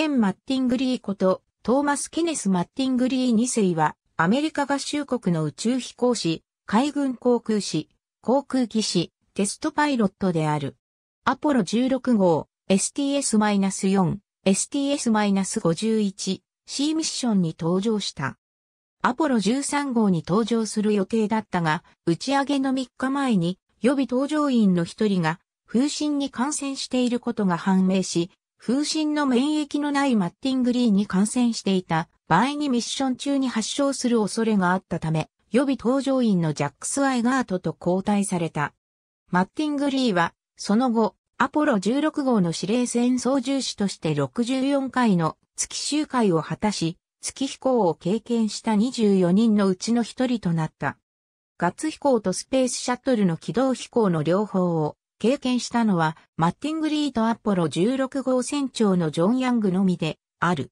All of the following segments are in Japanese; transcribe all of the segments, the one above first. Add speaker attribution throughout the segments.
Speaker 1: ケン・マッティングリーこと、トーマス・ケネス・マッティングリー2世は、アメリカ合衆国の宇宙飛行士、海軍航空士、航空機士、テストパイロットである。アポロ16号、STS-4、STS-51、C ミッションに登場した。アポロ13号に登場する予定だったが、打ち上げの3日前に予備搭乗員の一人が風疹に感染していることが判明し、風疹の免疫のないマッティングリーに感染していた場合にミッション中に発症する恐れがあったため、予備搭乗員のジャックス・アイガートと交代された。マッティングリーは、その後、アポロ16号の司令船操縦士として64回の月周回を果たし、月飛行を経験した24人のうちの一人となった。ガッツ飛行とスペースシャトルの軌道飛行の両方を経験したのは、マッティングリーとアポロ16号船長のジョン・ヤングのみで、ある。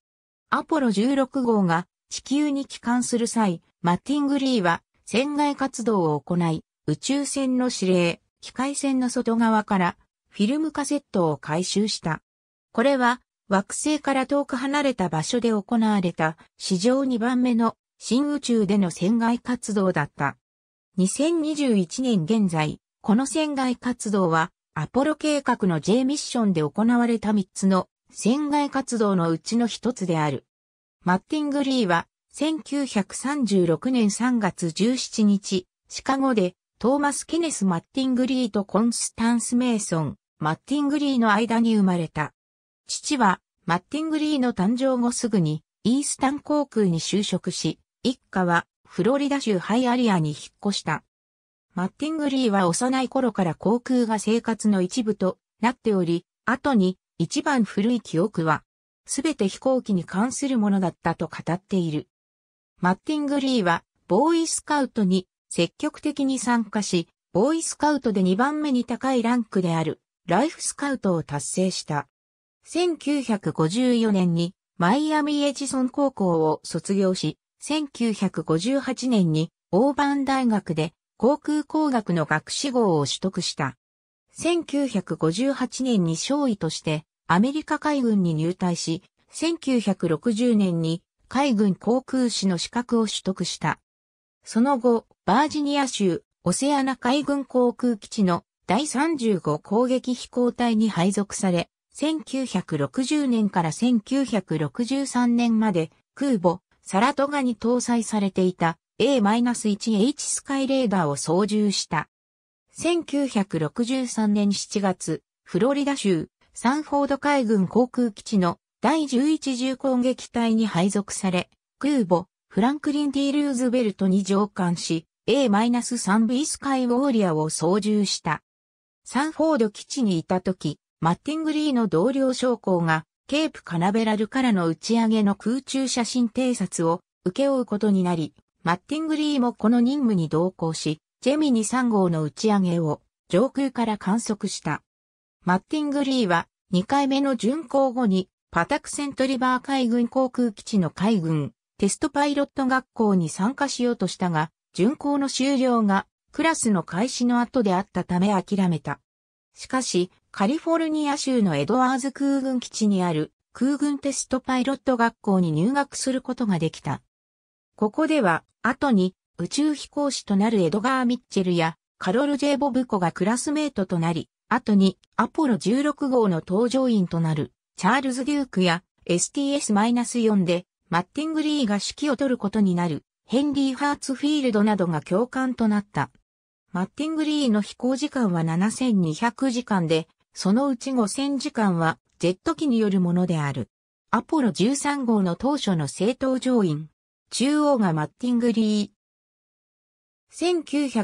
Speaker 1: アポロ16号が地球に帰還する際、マッティングリーは船外活動を行い、宇宙船の指令、機械船の外側からフィルムカセットを回収した。これは惑星から遠く離れた場所で行われた史上2番目の新宇宙での船外活動だった。2021年現在、この船外活動は、アポロ計画の J ミッションで行われた3つの船外活動のうちの1つである。マッティング・リーは、1936年3月17日、シカゴで、トーマス・ケネス・マッティング・リーとコンスタンス・メイソン、マッティング・リーの間に生まれた。父は、マッティング・リーの誕生後すぐに、イースタン航空に就職し、一家は、フロリダ州ハイアリアに引っ越した。マッティングリーは幼い頃から航空が生活の一部となっており、後に一番古い記憶は、すべて飛行機に関するものだったと語っている。マッティングリーは、ボーイスカウトに積極的に参加し、ボーイスカウトで2番目に高いランクである、ライフスカウトを達成した。1954年に、マイアミエジソン高校を卒業し、1958年に、オーバン大学で航空工学の学士号を取得した。1958年に少尉としてアメリカ海軍に入隊し、1960年に海軍航空士の資格を取得した。その後、バージニア州オセアナ海軍航空基地の第35攻撃飛行隊に配属され、1960年から1963年まで空母サラトガに搭載されていた A-1H スカイレーダーを操縦した。1963年7月、フロリダ州、サンフォード海軍航空基地の第11重攻撃隊に配属され、空母、フランクリン・ D・ ルーズベルトに乗艦し、A-3B スカイウォーリアを操縦した。サンフォード基地にいた時、マッティングリーの同僚将校が、ケープカナベラルからの打ち上げの空中写真偵察を受け負うことになり、マッティングリーもこの任務に同行し、ジェミニ3号の打ち上げを上空から観測した。マッティングリーは2回目の巡航後にパタクセントリバー海軍航空基地の海軍テストパイロット学校に参加しようとしたが、巡航の終了がクラスの開始の後であったため諦めた。しかし、カリフォルニア州のエドワーズ空軍基地にある空軍テストパイロット学校に入学することができた。ここでは、後に宇宙飛行士となるエドガー・ミッチェルやカロル・ジェーボブコがクラスメートとなり、後にアポロ16号の搭乗員となるチャールズ・デュークや STS-4 でマッティング・リーが指揮を取ることになるヘンリー・ハーツフィールドなどが共感となった。マッティング・リーの飛行時間は7200時間で、そのうち5000時間はジェット機によるものである。アポロ13号の当初の正当乗員、中央がマッティングリー。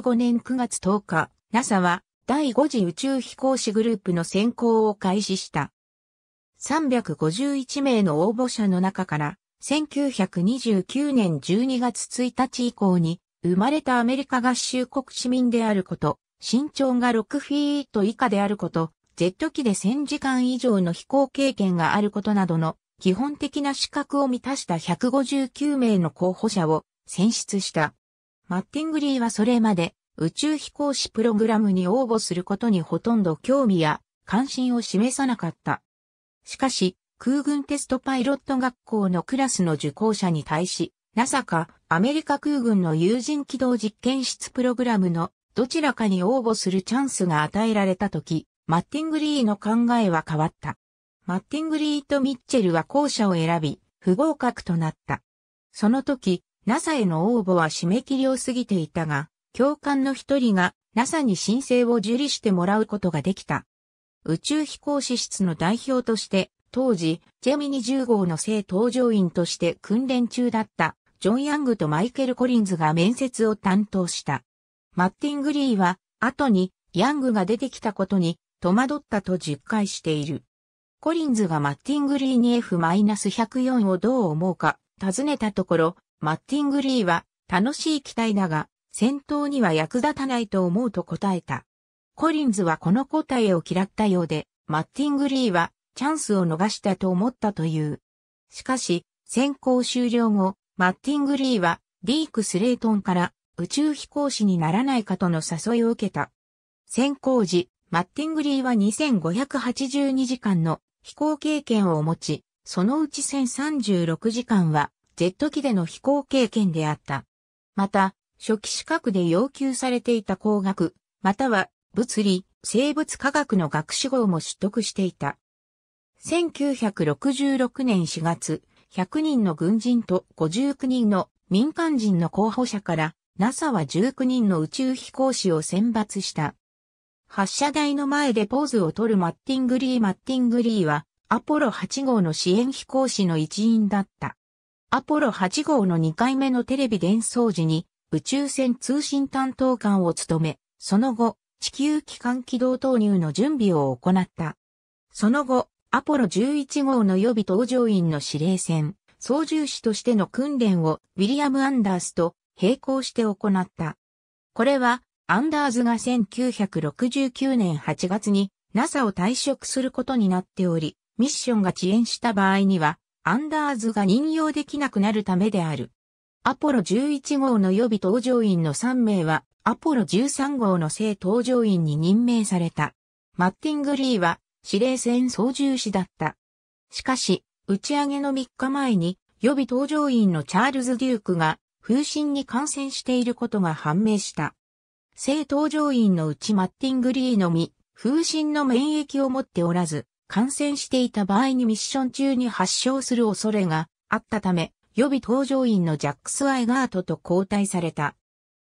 Speaker 1: 1965年9月10日、NASA は第5次宇宙飛行士グループの選考を開始した。351名の応募者の中から、1929年12月1日以降に、生まれたアメリカ合衆国市民であること、身長が6フィート以下であること、Z 機で1000時間以上の飛行経験があることなどの基本的な資格を満たした159名の候補者を選出した。マッティングリーはそれまで宇宙飛行士プログラムに応募することにほとんど興味や関心を示さなかった。しかし、空軍テストパイロット学校のクラスの受講者に対し、NASA かアメリカ空軍の有人機動実験室プログラムのどちらかに応募するチャンスが与えられた時、マッティングリーの考えは変わった。マッティングリーとミッチェルは後者を選び、不合格となった。その時、NASA への応募は締め切りを過ぎていたが、教官の一人が NASA に申請を受理してもらうことができた。宇宙飛行士室の代表として、当時、ジェミニ10号の正搭乗員として訓練中だった、ジョン・ヤングとマイケル・コリンズが面接を担当した。マッティングリーは、後に、ヤングが出てきたことに、戸惑ったと実解している。コリンズがマッティングリーに F-104 をどう思うか、尋ねたところ、マッティングリーは楽しい機体だが、戦闘には役立たないと思うと答えた。コリンズはこの答えを嫌ったようで、マッティングリーはチャンスを逃したと思ったという。しかし、選考終了後、マッティングリーはリーク・スレイトンから宇宙飛行士にならないかとの誘いを受けた。選考時、マッティングリーは2582時間の飛行経験を持ち、そのうち1036時間は、ジェット機での飛行経験であった。また、初期資格で要求されていた工学、または物理、生物科学の学士号も取得していた。1966年4月、100人の軍人と59人の民間人の候補者から、NASA は19人の宇宙飛行士を選抜した。発射台の前でポーズを取るマッティングリーマッティングリーは、アポロ8号の支援飛行士の一員だった。アポロ8号の2回目のテレビ伝送時に、宇宙船通信担当官を務め、その後、地球機関軌道投入の準備を行った。その後、アポロ11号の予備搭乗員の司令船、操縦士としての訓練をウィリアム・アンダースと並行して行った。これはアンダーズが1969年8月に NASA を退職することになっており、ミッションが遅延した場合には、アンダーズが任用できなくなるためである。アポロ11号の予備搭乗員の3名は、アポロ13号の正搭乗員に任命された。マッティングリーは、司令船操縦士だった。しかし、打ち上げの3日前に、予備搭乗員のチャールズ・デュークが、風疹に感染していることが判明した。正登場員のうちマッティングリーのみ、風疹の免疫を持っておらず、感染していた場合にミッション中に発症する恐れがあったため、予備搭乗員のジャックス・アイガートと交代された。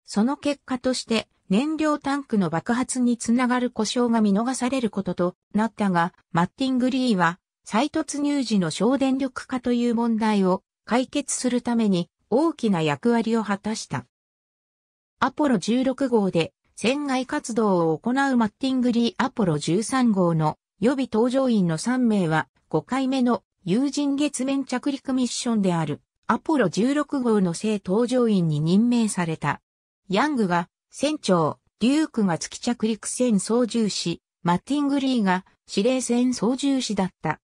Speaker 1: その結果として、燃料タンクの爆発につながる故障が見逃されることとなったが、マッティングリーは、再突入時の省電力化という問題を解決するために大きな役割を果たした。アポロ16号で船外活動を行うマッティングリーアポロ13号の予備搭乗員の3名は5回目の有人月面着陸ミッションであるアポロ16号の正搭乗員に任命された。ヤングが船長、デュークが月着陸船操縦士、マッティングリーが指令船操縦士だった。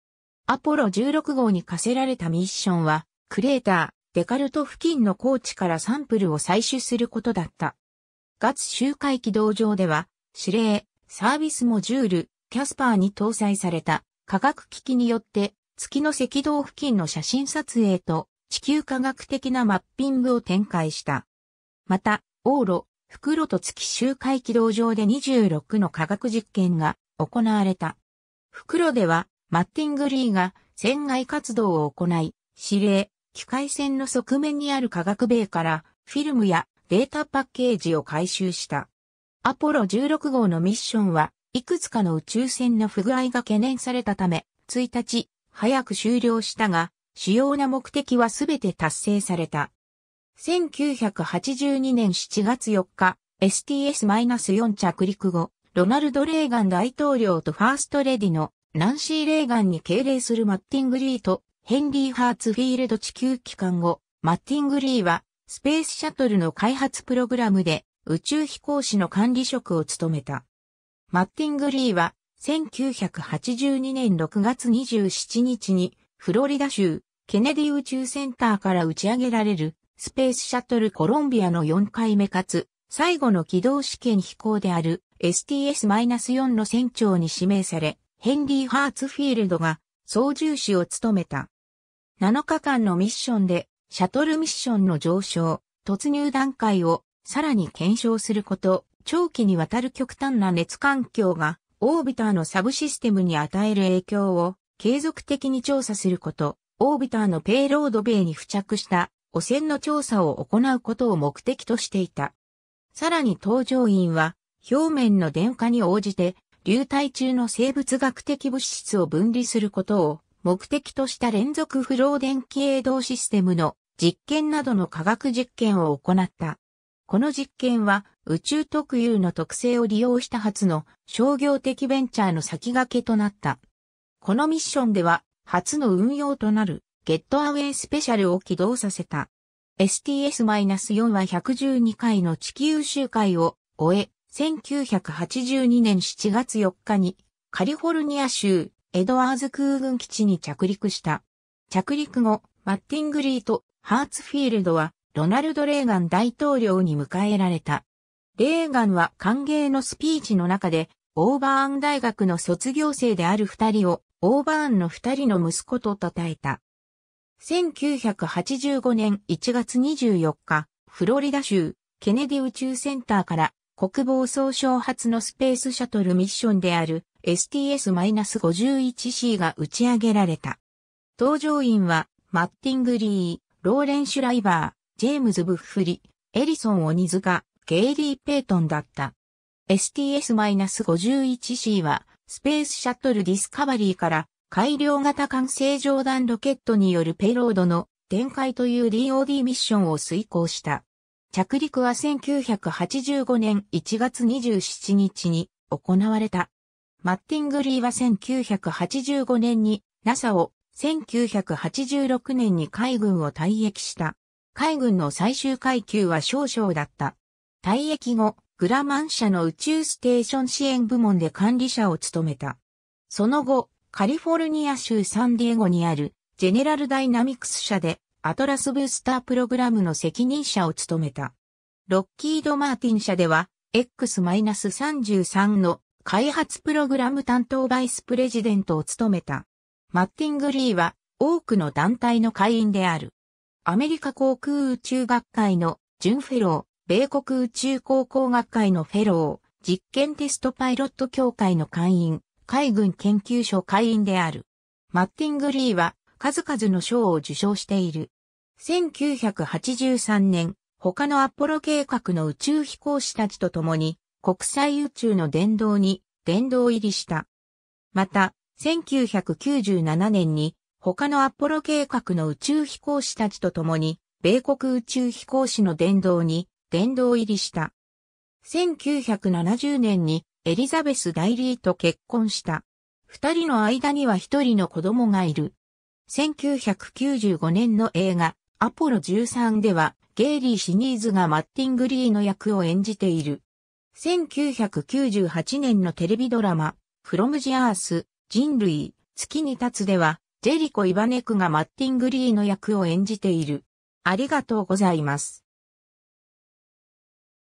Speaker 1: アポロ16号に課せられたミッションは、クレーター、デカルト付近の高地からサンプルを採取することだった。月周回軌道上では、指令、サービスモジュール、キャスパーに搭載された科学機器によって、月の赤道付近の写真撮影と地球科学的なマッピングを展開した。また、往路、袋と月周回軌道上で26の科学実験が行われた。袋では、マッティングリーが船外活動を行い、指令、機械線の側面にある化学米からフィルムやデータパッケージを回収した。アポロ16号のミッションは、いくつかの宇宙船の不具合が懸念されたため、1日、早く終了したが、主要な目的はすべて達成された。1982年7月4日、STS-4 着陸後、ロナルド・レーガン大統領とファーストレディのナンシー・レーガンに敬礼するマッティング・リーとヘンリー・ハーツフィールド地球機関後、マッティング・リーは、スペースシャトルの開発プログラムで、宇宙飛行士の管理職を務めた。マッティング・リーは、1982年6月27日に、フロリダ州、ケネディ宇宙センターから打ち上げられる、スペースシャトルコロンビアの4回目かつ、最後の軌道試験飛行である STS-4 の船長に指名され、ヘンリー・ハーツフィールドが操縦士を務めた。7日間のミッションで、シャトルミッションの上昇、突入段階をさらに検証すること、長期にわたる極端な熱環境が、オービターのサブシステムに与える影響を継続的に調査すること、オービターのペイロード米に付着した汚染の調査を行うことを目的としていた。さらに搭乗員は、表面の電化に応じて、流体中の生物学的物質を分離することを目的とした連続不老電気営動システムの実験などの科学実験を行った。この実験は宇宙特有の特性を利用した初の商業的ベンチャーの先駆けとなった。このミッションでは初の運用となるゲットアウェイスペシャルを起動させた。STS-4 は112回の地球周回を終え、1982年7月4日にカリフォルニア州エドワーズ空軍基地に着陸した。着陸後、マッティングリーとハーツフィールドはロナルド・レーガン大統領に迎えられた。レーガンは歓迎のスピーチの中で、オーバーン大学の卒業生である二人を、オーバーンの二人の息子と称えた。1985年1月24日、フロリダ州、ケネディ宇宙センターから、国防総省発のスペースシャトルミッションである、STS-51C が打ち上げられた。搭乗員は、マッティングリー、ローレン・シュライバー、ジェームズ・ブッフリ、エリソン・オニズカ、ゲイリー・ペイトンだった。STS-51C は、スペースシャトルディスカバリーから改良型完成上段ロケットによるペイロードの展開という DOD ミッションを遂行した。着陸は1985年1月27日に行われた。マッティングリーは1985年に NASA を、1986年に海軍を退役した。海軍の最終階級は少将だった。退役後、グラマン社の宇宙ステーション支援部門で管理者を務めた。その後、カリフォルニア州サンディエゴにあるジェネラルダイナミクス社でアトラスブースタープログラムの責任者を務めた。ロッキード・マーティン社では X-33 の開発プログラム担当バイスプレジデントを務めた。マッティングリーは多くの団体の会員である。アメリカ航空宇宙学会の準フェロー、米国宇宙航空学会のフェロー、実験テストパイロット協会の会員、海軍研究所会員である。マッティングリーは数々の賞を受賞している。1983年、他のアポロ計画の宇宙飛行士たちと共に国際宇宙の殿堂に殿堂入りした。また、1997年に他のアポロ計画の宇宙飛行士たちと共に、米国宇宙飛行士の殿堂に殿堂入りした。1970年にエリザベス・ダイリーと結婚した。二人の間には一人の子供がいる。1995年の映画、アポロ13では、ゲイリー・シニーズがマッティングリーの役を演じている。1998年のテレビドラマ、フロムジアース、人類、月に立つでは、ジェリコ・イバネクがマッティン・グリーの役を演じている。ありがとうございます。